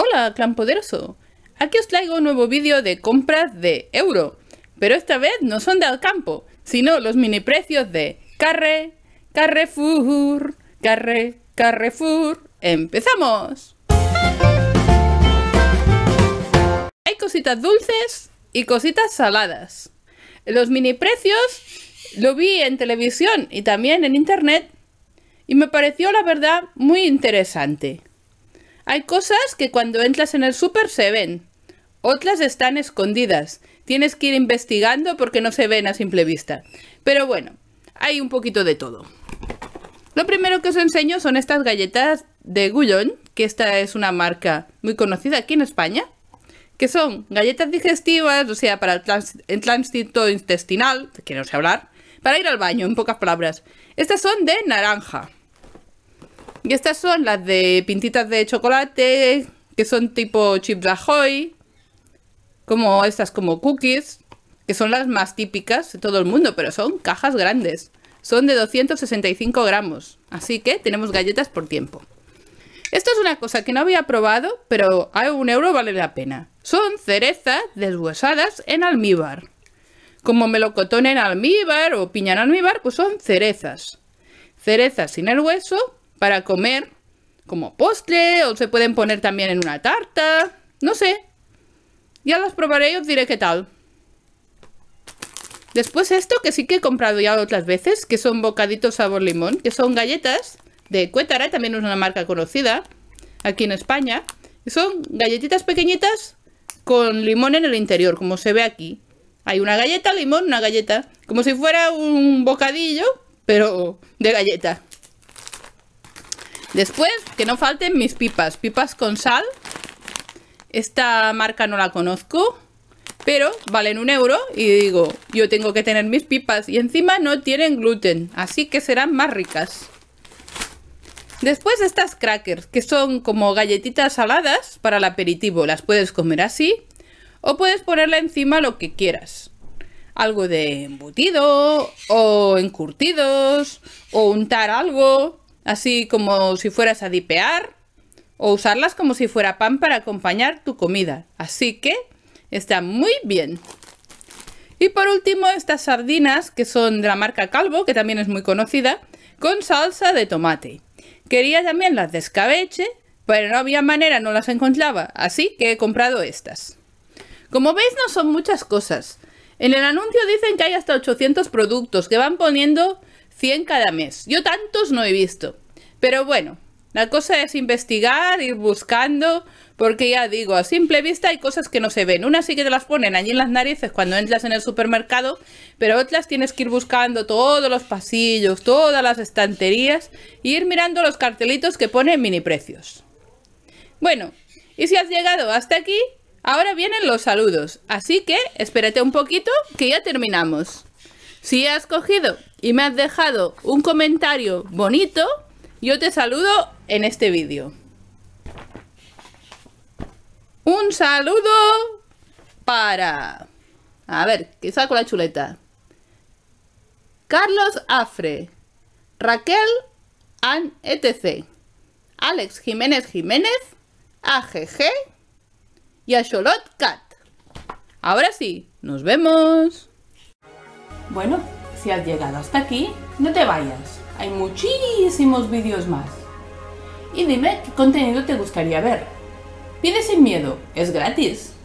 Hola, clan poderoso. Aquí os traigo un nuevo vídeo de compras de euro, pero esta vez no son de campo, sino los mini precios de Carre, Carrefour, Carre, Carrefour. ¡Empezamos! Hay cositas dulces y cositas saladas. Los mini precios lo vi en televisión y también en internet y me pareció la verdad muy interesante. Hay cosas que cuando entras en el súper se ven, otras están escondidas. Tienes que ir investigando porque no se ven a simple vista. Pero bueno, hay un poquito de todo. Lo primero que os enseño son estas galletas de Gullón, que esta es una marca muy conocida aquí en España, que son galletas digestivas, o sea, para el, tránsito intestinal, que no sé hablar, para ir al baño, en pocas palabras. Estas son de naranja. Y estas son las de pintitas de chocolate, que son tipo chips joy como estas como cookies, que son las más típicas de todo el mundo, pero son cajas grandes. Son de 265 gramos, así que tenemos galletas por tiempo. Esto es una cosa que no había probado, pero a un euro vale la pena. Son cerezas deshuesadas en almíbar. Como melocotón en almíbar o piña en almíbar, pues son cerezas. Cerezas sin el hueso, para comer como postre o se pueden poner también en una tarta, no sé. Ya las probaré y os diré qué tal. Después esto que sí que he comprado ya otras veces, que son bocaditos sabor limón, que son galletas de Cuétara, también es una marca conocida aquí en España. son galletitas pequeñitas con limón en el interior, como se ve aquí. Hay una galleta, limón, una galleta, como si fuera un bocadillo, pero de galleta. Después, que no falten mis pipas. Pipas con sal. Esta marca no la conozco. Pero valen un euro y digo, yo tengo que tener mis pipas. Y encima no tienen gluten, así que serán más ricas. Después estas crackers, que son como galletitas saladas para el aperitivo. Las puedes comer así o puedes ponerle encima lo que quieras. Algo de embutido o encurtidos o untar algo así como si fueras a dipear, o usarlas como si fuera pan para acompañar tu comida. Así que está muy bien. Y por último, estas sardinas, que son de la marca Calvo, que también es muy conocida, con salsa de tomate. Quería también las de escabeche, pero no había manera, no las encontraba, así que he comprado estas. Como veis, no son muchas cosas. En el anuncio dicen que hay hasta 800 productos que van poniendo 100 cada mes. Yo tantos no he visto. Pero bueno, la cosa es investigar, ir buscando, porque ya digo, a simple vista hay cosas que no se ven. Unas sí que te las ponen allí en las narices cuando entras en el supermercado, pero otras tienes que ir buscando todos los pasillos, todas las estanterías, y e ir mirando los cartelitos que ponen mini precios. Bueno, y si has llegado hasta aquí, ahora vienen los saludos. Así que espérate un poquito que ya terminamos. Si has cogido y me has dejado un comentario bonito, yo te saludo en este vídeo. Un saludo para... A ver, que saco la chuleta. Carlos Afre, Raquel An etc. Alex Jiménez Jiménez, AGG y a Cholot Cat. Ahora sí, nos vemos. Bueno, si has llegado hasta aquí, no te vayas. Hay muchísimos vídeos más. Y dime qué contenido te gustaría ver. Pide sin miedo, es gratis.